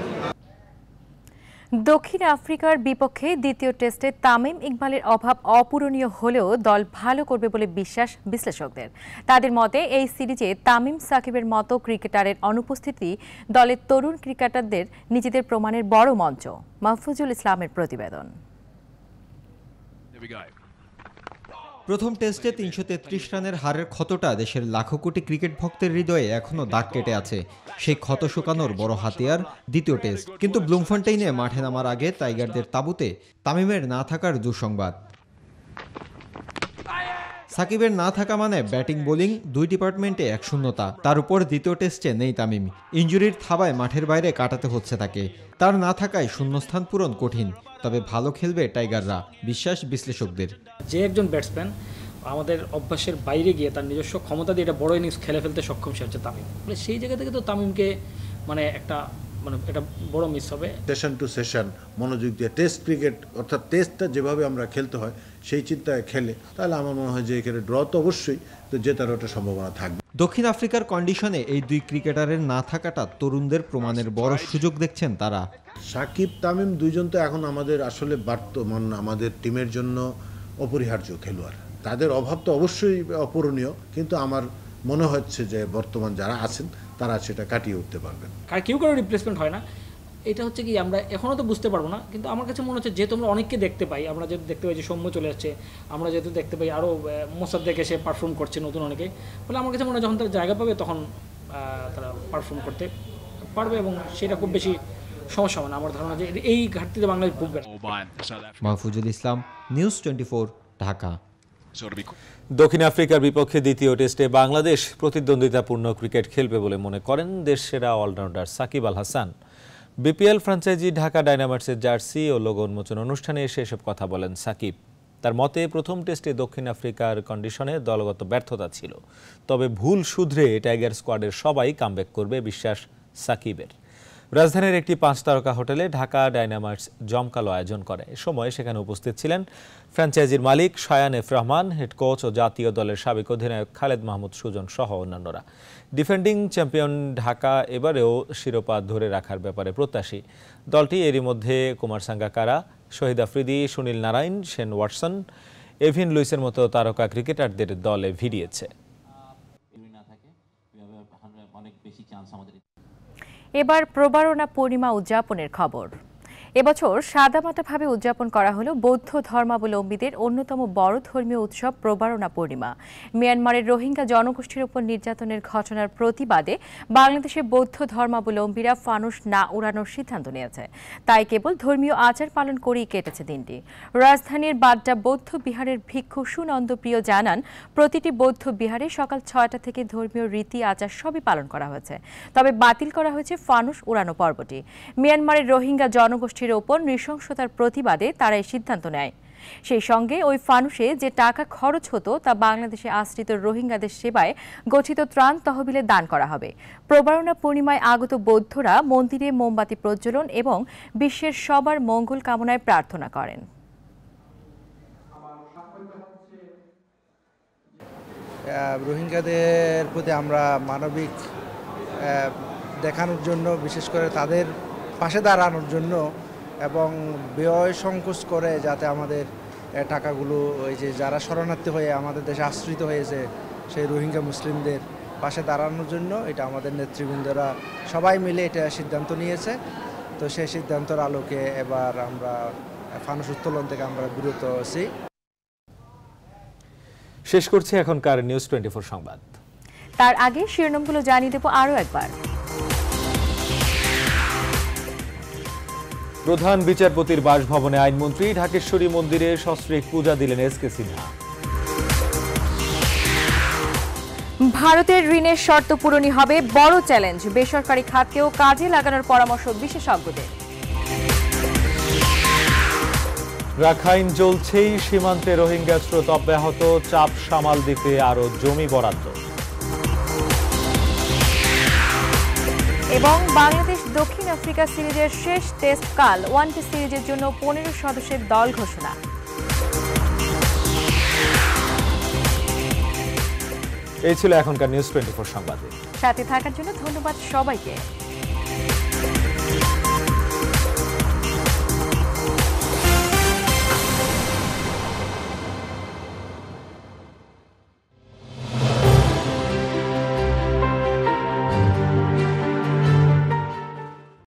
দক্ষিণ আফ্রিকার বিপক্ষে দ্বিতীয় টেস্টে তামিম ইকবালের অভাব অপূরণীয় হলেও দল ভালো করবে বলে বিশ্বাস বিশ্লেষকদের তাদের মতে এই সিরিজে তামিম সাকিবের মতো ক্রিকেটারের অনুপস্থিতি দলের তরুণ ক্রিকেটারদের নিজেদের প্রমাণের বড় মঞ্চ মাহফুজুল ইসলামের প্রতিবেদন প্রথম টেস্টে তিনশো তেত্রিশ রানের হারের ক্ষতটা দেশের লাখো কোটি ক্রিকেট ভক্তের হৃদয়ে এখনও দাগ কেটে আছে সেই ক্ষত শুকানোর বড় হাতিয়ার দ্বিতীয় টেস্ট কিন্তু ব্লুমফান্টেইনে মাঠে নামার আগে টাইগারদের তাবুতে তামিমের না থাকার দুঃসংবাদ সাকিবের না থাকা মানে ব্যাটিং বোলিং দুই ডিপার্টমেন্টে এক শূন্যতা তার উপর দ্বিতীয় টেস্টে নেই তামিম ইঞ্জুরির থাবায় মাঠের বাইরে কাটাতে হচ্ছে তাকে তার না থাকায় শূন্যস্থান পূরণ কঠিন তবে ভালো খেলবে টাইগাররা বিশ্বাস বিশ্লেষকদের যে একজন ব্যাটসম্যান আমাদের অভ্যাসের বাইরে গিয়ে তার নিজস্ব ক্ষমতা দিয়ে এটা বড় ইনিংস খেলে ফেলতে সক্ষম সে হচ্ছে তামিম মানে সেই জায়গা থেকে তো তামিমকে মানে একটা মানে এটা বড় মিস হবে সেশন টু সেশন মনোযোগ দিয়ে টেস্ট ক্রিকেট অর্থাৎ টেস্টটা যেভাবে আমরা খেলতে হয় সেই চিন্তায় খেলে তাহলে আমার মনে হয় যে এখানে ড্র তো অবশ্যই তো জেতার ওটা সম্ভাবনা থাকবে দক্ষিণ আফ্রিকার কন্ডিশনে এই দুই ক্রিকেটারের না থাকাটা তরুণদের প্রমাণের বড় সুযোগ দেখছেন তারা সাকিব তামিম দুইজন তো এখন আমাদের আসলে বর্তমান আমাদের টিমের জন্য অপরিহার্য খেলোয়াড় তাদের অভাব তো অবশ্যই অপূরণীয় কিন্তু আমার মনে হচ্ছে যে বর্তমান যারা আছেন তারা সেটা কাটিয়ে উঠতে পারবেন কেউ কারো রিপ্লেসমেন্ট হয় না এটা হচ্ছে কি আমরা এখনও তো বুঝতে পারবো না কিন্তু আমার কাছে মনে হচ্ছে যেহেতু আমরা অনেককে দেখতে পাই আমরা যেহেতু দেখতে পাই যে সৌম্য চলে আসছে আমরা যেহেতু দেখতে পাই আরও দেখে সে পারফর্ম করছে নতুন অনেকে ফলে আমার কাছে মনে হয় যখন তারা জায়গা পাবে তখন তারা পারফর্ম করতে পারবে এবং সেটা খুব বেশি সমস্যা মানে না আমার ধারণা যে এই ঘাটতিতে বাংলাদেশ ভুগবে মাহফুজুল ইসলাম নিউজ টোয়েন্টি ঢাকা দক্ষিণ আফ্রিকার বিপক্ষে দ্বিতীয় টেস্টে বাংলাদেশ প্রতিদ্বন্দ্বিতাপূর্ণ ক্রিকেট খেলবে বলে মনে করেন দেশ সেরা allrounder Shakib Al Hasan BPL franchise Dhaka ডাইনামার্সের জার্সি ও লোগো উন্মোচন অনুষ্ঠানে এসে এসব কথা বলেন সাকিব তার মতে প্রথম টেস্টে দক্ষিণ আফ্রিকার কন্ডিশনে দলগত ব্যর্থতা ছিল তবে ভুল শুধরে টাইগার স্কোয়াডের সবাই কামব্যাক করবে বিশ্বাস সাকিবের রাজধানীর একটি পাঁচ তারকা হোটেলে ঢাকা ডাইনামাইটস জমকালো আয়োজন করে এ সময় সেখানে উপস্থিত ছিলেন ফ্র্যাঞ্চাইজির মালিক Shayan F Rahman head coach ও জাতীয় দলের সাবেক অধিনায়ক খালেদ মাহমুদ সুজন সহ অন্যান্যরা ডিফেন্ডিং চ্যাম্পিয়ন ঢাকা এবারেও শিরোপা ধরে রাখার ব্যাপারে প্রত্যাশী দলটি এরই মধ্যে Kumar Sangakkara Shahid Afridi Sunil Narine Shane Watson Evin লুইসের মতো তারকা ক্রিকেটারদের দলে ভিড়িয়েছে অনেক বেশি চান্স আমাদের এবার প্রবারণা পূর্ণিমা উদযাপনের খবর এবছর সাদামাটাভাবে উদযাপন করা হলো বৌদ্ধ ধর্মাবলম্বীদের অন্যতম বড় ধর্মীয় উৎসব প্রবারণা পূর্ণিমা মিয়ানমারের রোহিঙ্গা জনগোষ্ঠীর উপর নির্যাতনের ঘটনার প্রতিবাদে বাংলাদেশের বৌদ্ধ ধর্মাবলম্বীরা ফানুস না উড়ানোর সিদ্ধান্ত নিয়েছে তাই কেবল ধর্মীয় আচার পালন করেই কেটেছে দিনটি রাজধানীর বাড্ডা বৌদ্ধ বিহারের ভিক্ষু সুনন্দ প্রিয় জানান প্রতিটি বৌদ্ধ বিহারে সকাল ছয়টা থেকে ধর্মীয় রীতি আচার সবই পালন করা হয়েছে তবে বাতিল করা হয়েছে ফানুস উড়ানো পর্বটি মিয়ানমারের রোহিঙ্গা জনগোষ্ঠী গোষ্ঠীর ওপর নৃশংসতার প্রতিবাদে তারা এই সিদ্ধান্ত নেয় সেই সঙ্গে ওই ফানুসে যে টাকা খরচ হতো তা বাংলাদেশে আশ্রিত রোহিঙ্গাদের সেবায় গঠিত ত্রাণ তহবিলে দান করা হবে প্রবারণা পূর্ণিমায় আগত বৌদ্ধরা মন্দিরে মোমবাতি প্রজ্বলন এবং বিশ্বের সবার মঙ্গল কামনায় প্রার্থনা করেন রোহিঙ্গাদের প্রতি আমরা মানবিক দেখানোর জন্য বিশেষ করে তাদের পাশে দাঁড়ানোর জন্য এবং ব্যয় সংকোচ করে যাতে আমাদের টাকাগুলো ওই যে যারা শরণার্থী হয়ে আমাদের দেশে আশ্রিত হয়েছে সেই রোহিঙ্গা মুসলিমদের পাশে দাঁড়ানোর জন্য এটা আমাদের নেতৃবৃন্দরা সবাই মিলে এটা সিদ্ধান্ত নিয়েছে তো সেই সিদ্ধান্তের আলোকে এবার আমরা ফানুস উত্তোলন থেকে আমরা বিরত আছি শেষ করছি এখনকার নিউজ টোয়েন্টি সংবাদ তার আগে শিরোনামগুলো জানিয়ে দেবো আরও একবার প্রধান বিচারপতির বাসভবনে আইনমন্ত্রী ঢাকেশ্বরী মন্দিরে সস্ত্রীক পূজা দিলেন এস কে সিনহা ভারতের ঋণের শর্ত পূরণই হবে বড় চ্যালেঞ্জ বেসরকারি খাতকেও কাজে লাগানোর পরামর্শ বিশেষজ্ঞদের রাখাইন জ্বলছেই সীমান্তে রোহিঙ্গা স্রোত অব্যাহত চাপ সামাল দিতে আরও জমি বরাদ্দ এবং বাংলাদেশ দক্ষিণ আফ্রিকা সিরিজের শেষ টেস্ট কাল ওয়ানডে সিরিজের জন্য পনেরো সদস্যের দল ঘোষণা এই ছিল এখনকার নিউজ টোয়েন্টি ফোর সংবাদে সাথে থাকার জন্য ধন্যবাদ সবাইকে